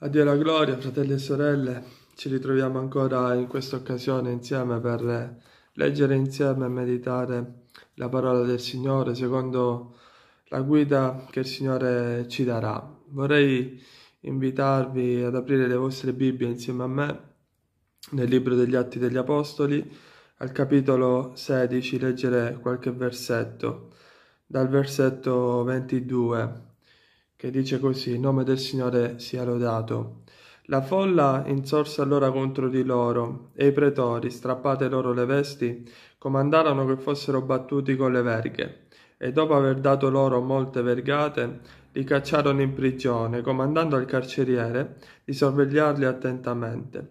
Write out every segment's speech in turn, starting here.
A Dio la gloria, fratelli e sorelle, ci ritroviamo ancora in questa occasione insieme per leggere insieme e meditare la parola del Signore secondo la guida che il Signore ci darà. Vorrei invitarvi ad aprire le vostre Bibbie insieme a me nel libro degli Atti degli Apostoli, al capitolo 16, leggere qualche versetto, dal versetto 22 che dice così, il nome del Signore sia lodato. La folla insorse allora contro di loro, e i pretori, strappate loro le vesti, comandarono che fossero battuti con le verghe, e dopo aver dato loro molte vergate, li cacciarono in prigione, comandando al carceriere di sorvegliarli attentamente.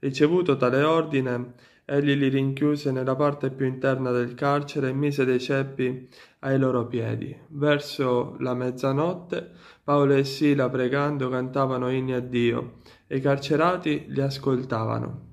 Ricevuto tale ordine, Egli li rinchiuse nella parte più interna del carcere e mise dei ceppi ai loro piedi. Verso la mezzanotte Paolo e Sila pregando cantavano inni a Dio e i carcerati li ascoltavano.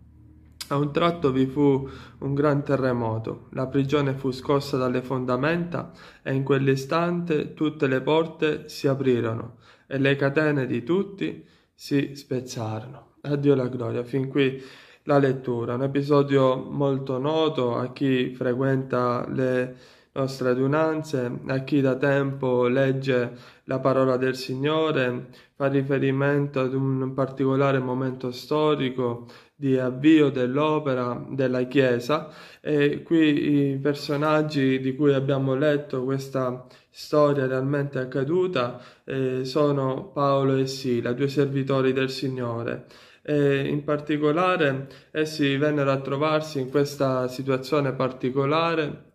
A un tratto vi fu un gran terremoto, la prigione fu scossa dalle fondamenta e in quell'istante tutte le porte si aprirono e le catene di tutti si spezzarono. Addio la gloria. Fin qui la lettura, un episodio molto noto a chi frequenta le nostre adunanze, a chi da tempo legge la parola del Signore, fa riferimento ad un particolare momento storico di avvio dell'opera della Chiesa e qui i personaggi di cui abbiamo letto questa storia realmente accaduta eh, sono Paolo e Sila, due servitori del Signore e in particolare essi vennero a trovarsi in questa situazione particolare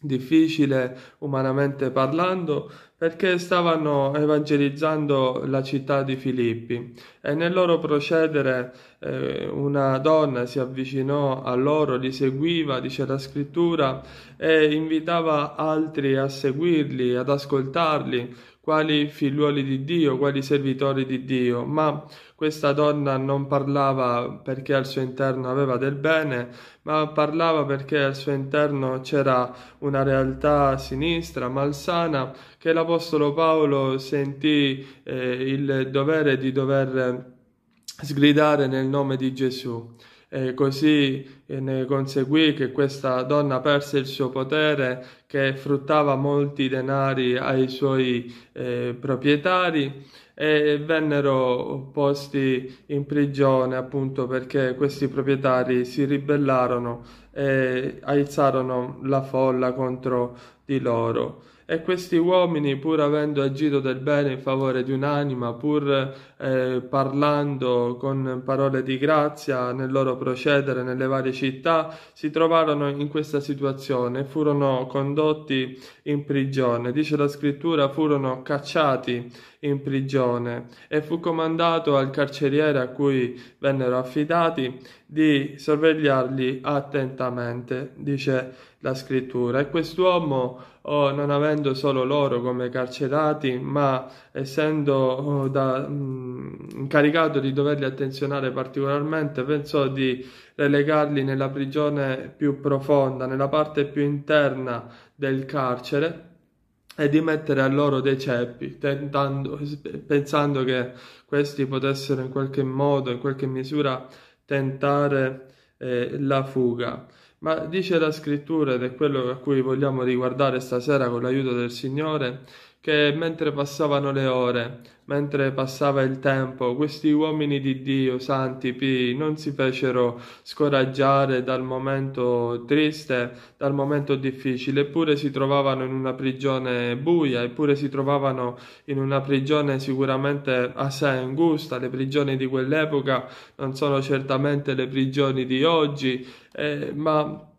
difficile umanamente parlando perché stavano evangelizzando la città di Filippi e nel loro procedere eh, una donna si avvicinò a loro, li seguiva, dice la scrittura, e invitava altri a seguirli, ad ascoltarli, quali figliuoli di Dio, quali servitori di Dio, ma questa donna non parlava perché al suo interno aveva del bene, ma parlava perché al suo interno c'era una realtà sinistra, malsana, che l'Apostolo Paolo sentì eh, il dovere di dover sgridare nel nome di Gesù e così eh, ne conseguì che questa donna perse il suo potere, che fruttava molti denari ai suoi eh, proprietari e vennero posti in prigione appunto perché questi proprietari si ribellarono e aizzarono la folla contro di loro. E questi uomini, pur avendo agito del bene in favore di un'anima, pur eh, parlando con parole di grazia nel loro procedere nelle varie città, si trovarono in questa situazione e furono condotti in prigione. Dice la scrittura, furono cacciati in prigione e fu comandato al carceriere a cui vennero affidati di sorvegliarli attentamente, dice la scrittura. E quest'uomo, oh, non avendo solo loro come carcerati, ma essendo oh, da, mh, mm, incaricato di doverli attenzionare particolarmente, pensò di relegarli nella prigione più profonda, nella parte più interna del carcere, e di mettere a loro dei ceppi, tentando, pensando che questi potessero in qualche modo, in qualche misura, tentare eh, la fuga. Ma dice la scrittura, ed è quello a cui vogliamo riguardare stasera con l'aiuto del Signore, che mentre passavano le ore, Mentre passava il tempo, questi uomini di Dio, santi, pi, non si fecero scoraggiare dal momento triste, dal momento difficile, eppure si trovavano in una prigione buia, eppure si trovavano in una prigione sicuramente assai angusta. Le prigioni di quell'epoca non sono certamente le prigioni di oggi, eh, ma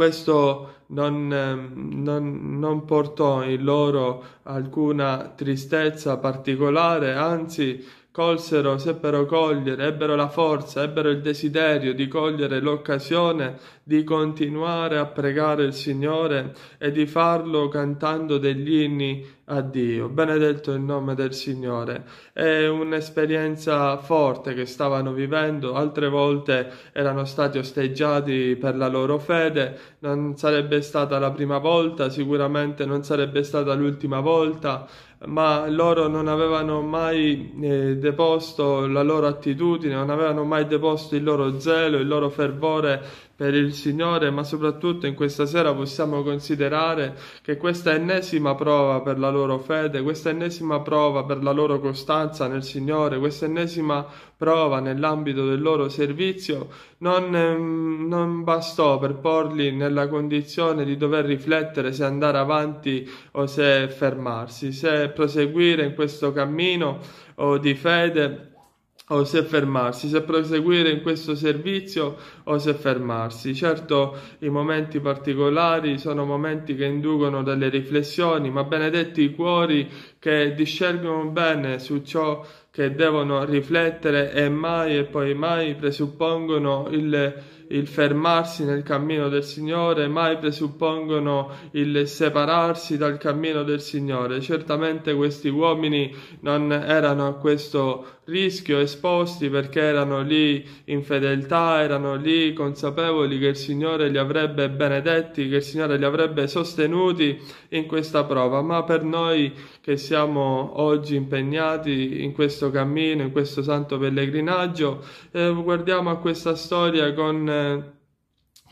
questo non, ehm, non, non portò in loro alcuna tristezza particolare, anzi colsero, seppero cogliere, ebbero la forza, ebbero il desiderio di cogliere l'occasione di continuare a pregare il Signore e di farlo cantando degli inni a Dio. Benedetto il nome del Signore. È un'esperienza forte che stavano vivendo, altre volte erano stati osteggiati per la loro fede, non sarebbe stata la prima volta, sicuramente non sarebbe stata l'ultima volta ma loro non avevano mai eh, deposto la loro attitudine, non avevano mai deposto il loro zelo, il loro fervore per il Signore, ma soprattutto in questa sera possiamo considerare che questa ennesima prova per la loro fede, questa ennesima prova per la loro costanza nel Signore, questa ennesima prova nell'ambito del loro servizio, non, ehm, non bastò per porli nella condizione di dover riflettere se andare avanti o se fermarsi, se proseguire in questo cammino o di fede o se fermarsi, se proseguire in questo servizio o se fermarsi. Certo i momenti particolari sono momenti che inducono delle riflessioni, ma benedetti i cuori che discernono bene su ciò che devono riflettere e mai e poi mai presuppongono il il fermarsi nel cammino del Signore mai presuppongono il separarsi dal cammino del Signore. Certamente questi uomini non erano a questo rischio esposti perché erano lì in fedeltà, erano lì consapevoli che il Signore li avrebbe benedetti, che il Signore li avrebbe sostenuti in questa prova, ma per noi che siamo oggi impegnati in questo cammino, in questo santo pellegrinaggio, eh, guardiamo a questa storia con eh,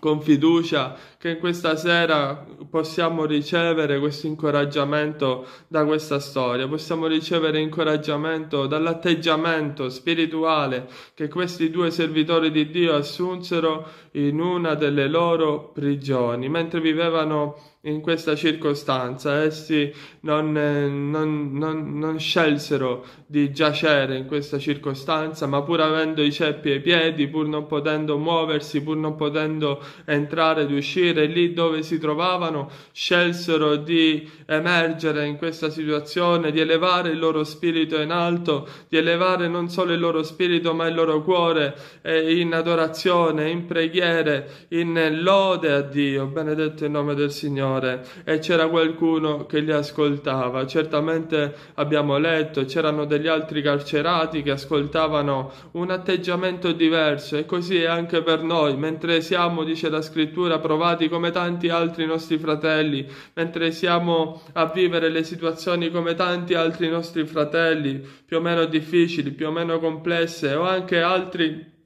con, fiducia che in questa sera possiamo ricevere questo incoraggiamento da questa storia, possiamo ricevere incoraggiamento dall'atteggiamento spirituale che questi due servitori di Dio assunsero in una delle loro prigioni, mentre vivevano in questa circostanza, essi eh, non, eh, non, non, non, scelsero di giacere in questa circostanza, ma pur avendo i ceppi ai piedi, pur non potendo muoversi, pur non potendo entrare ed uscire lì dove si trovavano, scelsero di emergere in questa situazione, di elevare il loro spirito in alto, di elevare non solo il loro spirito, ma il loro cuore eh, in adorazione, in preghiere, in lode a Dio. Benedetto il nome del Signore. Signore e c'era qualcuno che li ascoltava. Certamente abbiamo letto, c'erano degli altri carcerati che ascoltavano un atteggiamento diverso e così è anche per noi, mentre siamo, dice la scrittura, provati come tanti altri nostri fratelli, mentre siamo a vivere le situazioni come tanti altri nostri fratelli, più o meno difficili, più o meno complesse o anche altri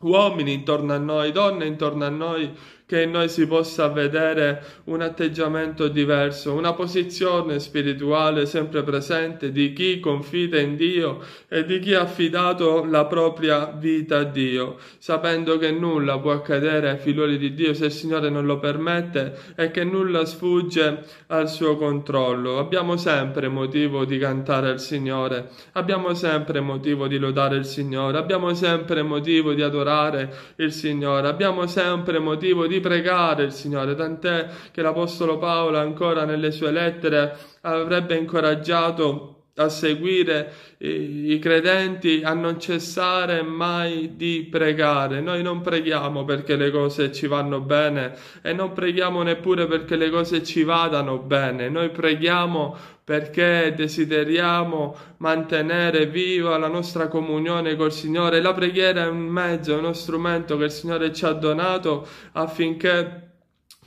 uomini intorno a noi, donne intorno a noi che in noi si possa vedere un atteggiamento diverso, una posizione spirituale sempre presente di chi confida in Dio e di chi ha affidato la propria vita a Dio, sapendo che nulla può accadere ai figlioli di Dio se il Signore non lo permette e che nulla sfugge al suo controllo. Abbiamo sempre motivo di cantare al Signore, abbiamo sempre motivo di lodare il Signore, abbiamo sempre motivo di adorare il Signore, abbiamo sempre motivo di di pregare il Signore, tant'è che l'Apostolo Paolo ancora nelle sue lettere avrebbe incoraggiato a seguire i credenti a non cessare mai di pregare. Noi non preghiamo perché le cose ci vanno bene e non preghiamo neppure perché le cose ci vadano bene. Noi preghiamo perché desideriamo mantenere viva la nostra comunione col Signore. La preghiera è un mezzo, è uno strumento che il Signore ci ha donato affinché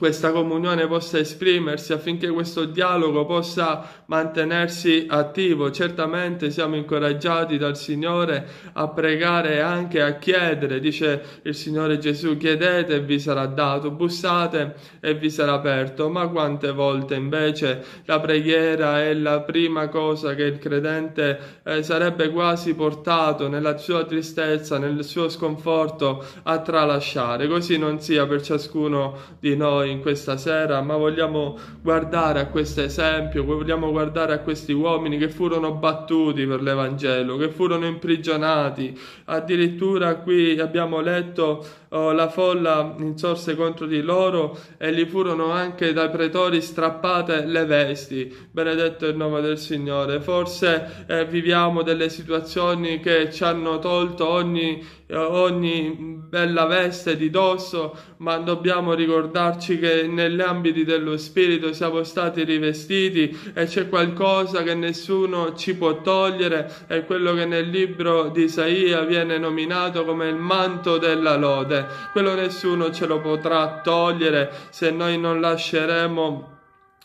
questa comunione possa esprimersi, affinché questo dialogo possa mantenersi attivo. Certamente siamo incoraggiati dal Signore a pregare e anche a chiedere, dice il Signore Gesù, chiedete e vi sarà dato, bussate e vi sarà aperto, ma quante volte invece la preghiera è la prima cosa che il credente eh, sarebbe quasi portato nella sua tristezza, nel suo sconforto a tralasciare. Così non sia per ciascuno di noi in questa sera, ma vogliamo guardare a questo esempio, vogliamo guardare a questi uomini che furono battuti per l'Evangelo, che furono imprigionati, addirittura qui abbiamo letto oh, la folla insorse contro di loro e gli furono anche dai pretori strappate le vesti. Benedetto il nome del Signore. Forse eh, viviamo delle situazioni che ci hanno tolto ogni, eh, ogni bella veste di dosso, ma dobbiamo ricordarci che negli ambiti dello Spirito siamo stati rivestiti e c'è qualcosa che nessuno ci può togliere, è quello che nel libro di Isaia viene nominato come il manto della lode quello nessuno ce lo potrà togliere se noi non lasceremo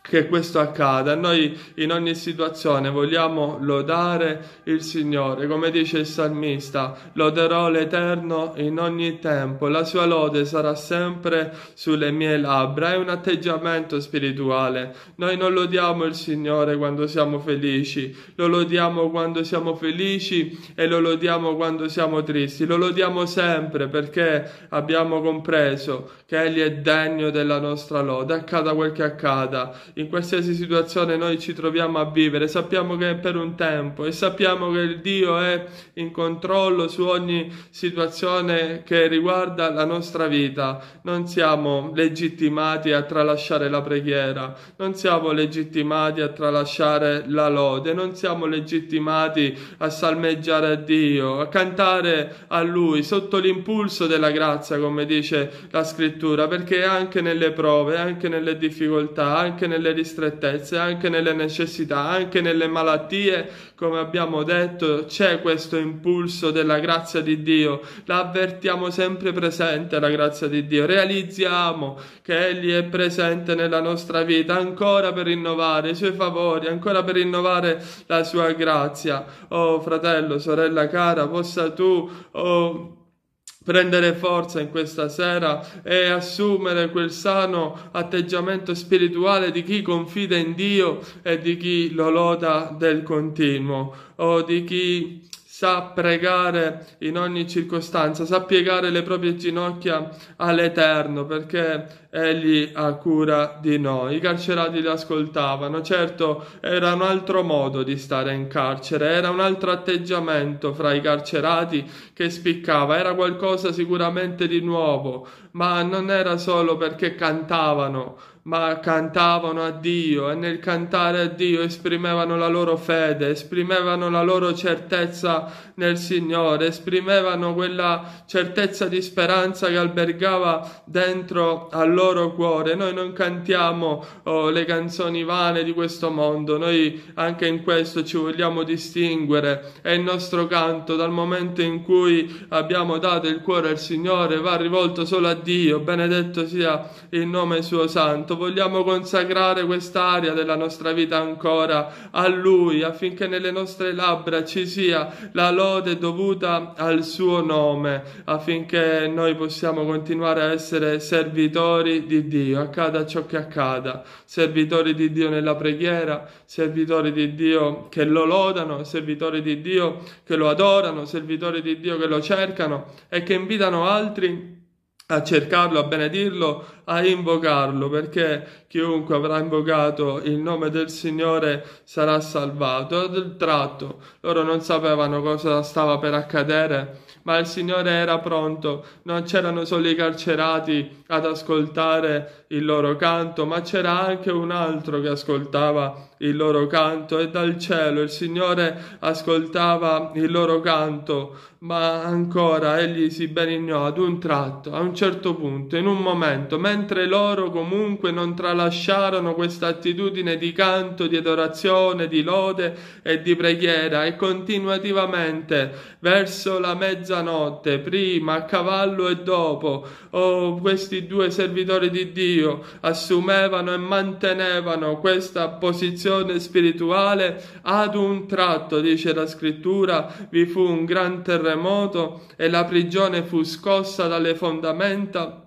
che questo accada. Noi in ogni situazione vogliamo lodare il Signore, come dice il salmista, loderò l'Eterno in ogni tempo, la sua lode sarà sempre sulle mie labbra, è un atteggiamento spirituale. Noi non lodiamo il Signore quando siamo felici, lo lodiamo quando siamo felici e lo lodiamo quando siamo tristi, lo lodiamo sempre perché abbiamo compreso che Egli è degno della nostra lode, accada quel che accada in qualsiasi situazione noi ci troviamo a vivere, sappiamo che è per un tempo e sappiamo che il Dio è in controllo su ogni situazione che riguarda la nostra vita. Non siamo legittimati a tralasciare la preghiera, non siamo legittimati a tralasciare la lode, non siamo legittimati a salmeggiare a Dio, a cantare a Lui sotto l'impulso della grazia, come dice la scrittura, perché anche nelle prove, anche nelle difficoltà, anche nelle nelle ristrettezze, anche nelle necessità, anche nelle malattie, come abbiamo detto, c'è questo impulso della grazia di Dio, l'avvertiamo sempre presente la grazia di Dio, realizziamo che Egli è presente nella nostra vita ancora per rinnovare i suoi favori, ancora per rinnovare la sua grazia. Oh fratello, sorella cara, possa tu... Oh, prendere forza in questa sera e assumere quel sano atteggiamento spirituale di chi confida in Dio e di chi lo loda del continuo o di chi sa pregare in ogni circostanza, sa piegare le proprie ginocchia all'Eterno perché Egli ha cura di noi. I carcerati li ascoltavano, certo era un altro modo di stare in carcere, era un altro atteggiamento fra i carcerati che spiccava, era qualcosa sicuramente di nuovo, ma non era solo perché cantavano, ma cantavano a Dio e nel cantare a Dio esprimevano la loro fede, esprimevano la loro certezza nel Signore, esprimevano quella certezza di speranza che albergava dentro al loro cuore. Noi non cantiamo oh, le canzoni vane di questo mondo, noi anche in questo ci vogliamo distinguere. È il nostro canto dal momento in cui abbiamo dato il cuore al Signore, va rivolto solo a Dio, benedetto sia il nome suo santo vogliamo consacrare quest'area della nostra vita ancora a Lui, affinché nelle nostre labbra ci sia la lode dovuta al Suo nome, affinché noi possiamo continuare a essere servitori di Dio, accada ciò che accada, servitori di Dio nella preghiera, servitori di Dio che lo lodano, servitori di Dio che lo adorano, servitori di Dio che lo cercano e che invitano altri a cercarlo, a benedirlo, a invocarlo, perché chiunque avrà invocato il nome del Signore sarà salvato. E del tratto loro non sapevano cosa stava per accadere, ma il Signore era pronto, non c'erano solo i carcerati ad ascoltare il loro canto, ma c'era anche un altro che ascoltava il loro canto e dal cielo il Signore ascoltava il loro canto, ma ancora egli si benignò ad un tratto, a un certo punto, in un momento, mentre loro comunque non tralasciarono questa attitudine di canto, di adorazione, di lode e di preghiera e continuativamente verso la mezzanotte, prima, a cavallo e dopo, oh, questi due servitori di Dio assumevano e mantenevano questa posizione condizione spirituale, ad un tratto, dice la scrittura, vi fu un gran terremoto e la prigione fu scossa dalle fondamenta.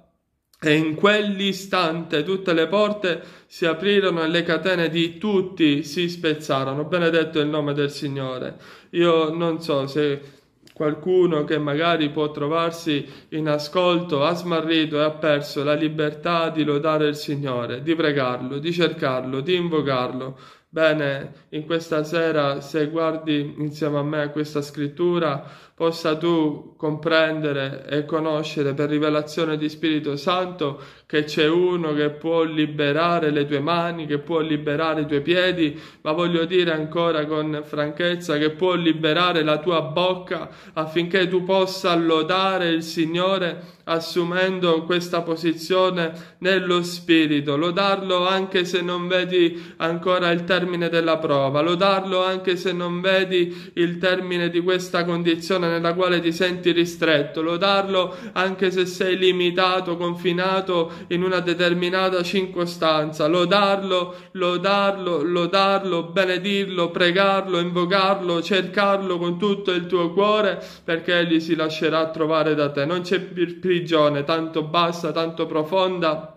E in quell'istante tutte le porte si aprirono e le catene di tutti si spezzarono. Benedetto il nome del Signore. Io non so se qualcuno che magari può trovarsi in ascolto ha smarrito e ha perso la libertà di lodare il Signore, di pregarlo, di cercarlo, di invocarlo. Bene, in questa sera, se guardi insieme a me questa scrittura, possa tu comprendere e conoscere per rivelazione di Spirito Santo che c'è uno che può liberare le tue mani, che può liberare i tuoi piedi, ma voglio dire ancora con franchezza che può liberare la tua bocca affinché tu possa lodare il Signore assumendo questa posizione nello spirito, lodarlo anche se non vedi ancora il termine della prova, lodarlo anche se non vedi il termine di questa condizione nella quale ti senti ristretto, lodarlo anche se sei limitato, confinato in una determinata circostanza, lodarlo, lodarlo, lodarlo, benedirlo, pregarlo, invocarlo, cercarlo con tutto il tuo cuore perché egli si lascerà trovare da te. Non c'è più prigione tanto bassa, tanto profonda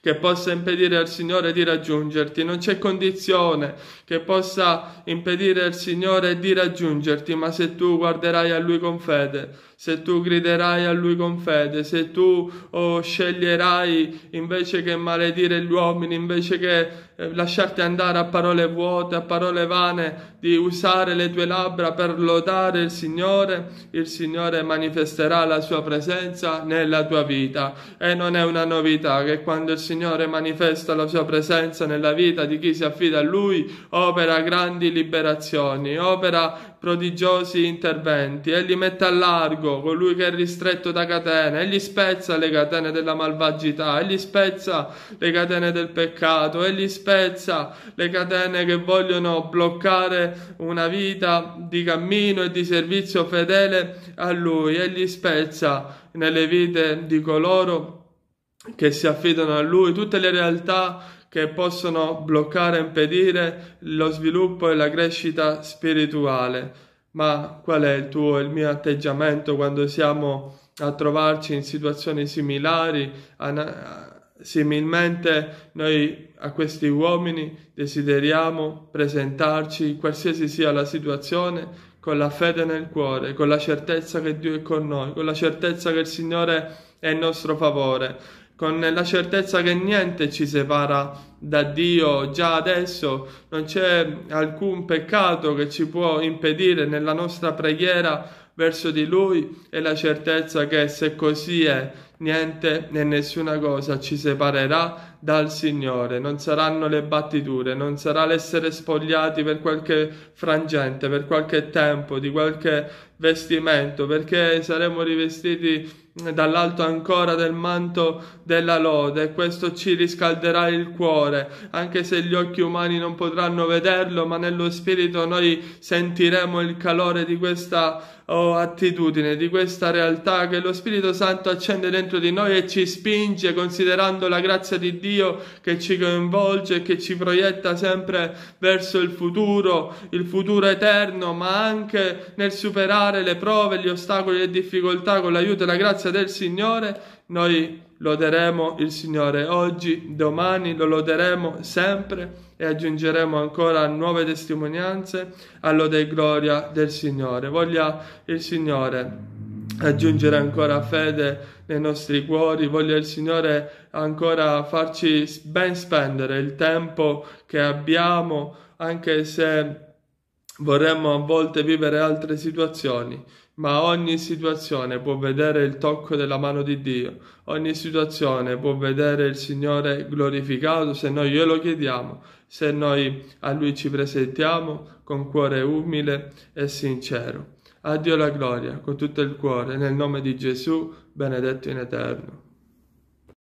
che possa impedire al Signore di raggiungerti, non c'è condizione che possa impedire al Signore di raggiungerti, ma se tu guarderai a Lui con fede, se tu griderai a Lui con fede, se tu oh, sceglierai invece che maledire gli uomini, invece che eh, lasciarti andare a parole vuote, a parole vane, di usare le tue labbra per lodare il Signore, il Signore manifesterà la sua presenza nella tua vita. E non è una novità che quando il Signore manifesta la sua presenza nella vita di chi si affida a Lui, opera grandi liberazioni, opera prodigiosi interventi, egli mette a largo colui che è ristretto da catene, egli spezza le catene della malvagità, egli spezza le catene del peccato, egli spezza le catene che vogliono bloccare una vita di cammino e di servizio fedele a lui, egli spezza nelle vite di coloro che si affidano a lui, tutte le realtà che possono bloccare, impedire lo sviluppo e la crescita spirituale. Ma qual è il tuo e il mio atteggiamento quando siamo a trovarci in situazioni similari? Similmente noi a questi uomini desideriamo presentarci, qualsiasi sia la situazione, con la fede nel cuore, con la certezza che Dio è con noi, con la certezza che il Signore è in nostro favore con la certezza che niente ci separa da Dio già adesso, non c'è alcun peccato che ci può impedire nella nostra preghiera verso di Lui e la certezza che se così è, niente né nessuna cosa ci separerà dal Signore, non saranno le battiture, non sarà l'essere spogliati per qualche frangente, per qualche tempo, di qualche vestimento, perché saremo rivestiti dall'alto ancora del manto della lode e questo ci riscalderà il cuore, anche se gli occhi umani non potranno vederlo, ma nello spirito noi sentiremo il calore di questa oh, attitudine, di questa realtà che lo Spirito Santo accende dentro dentro di noi e ci spinge considerando la grazia di Dio che ci coinvolge e che ci proietta sempre verso il futuro, il futuro eterno, ma anche nel superare le prove, gli ostacoli e le difficoltà con l'aiuto e la grazia del Signore, noi loderemo il Signore oggi, domani lo loderemo sempre e aggiungeremo ancora nuove testimonianze all'ode e gloria del Signore. Voglia il Signore aggiungere ancora fede nei nostri cuori, voglia il Signore ancora farci ben spendere il tempo che abbiamo, anche se vorremmo a volte vivere altre situazioni, ma ogni situazione può vedere il tocco della mano di Dio, ogni situazione può vedere il Signore glorificato se noi glielo chiediamo, se noi a Lui ci presentiamo con cuore umile e sincero. A Dio la gloria, con tutto il cuore, nel nome di Gesù, benedetto in eterno.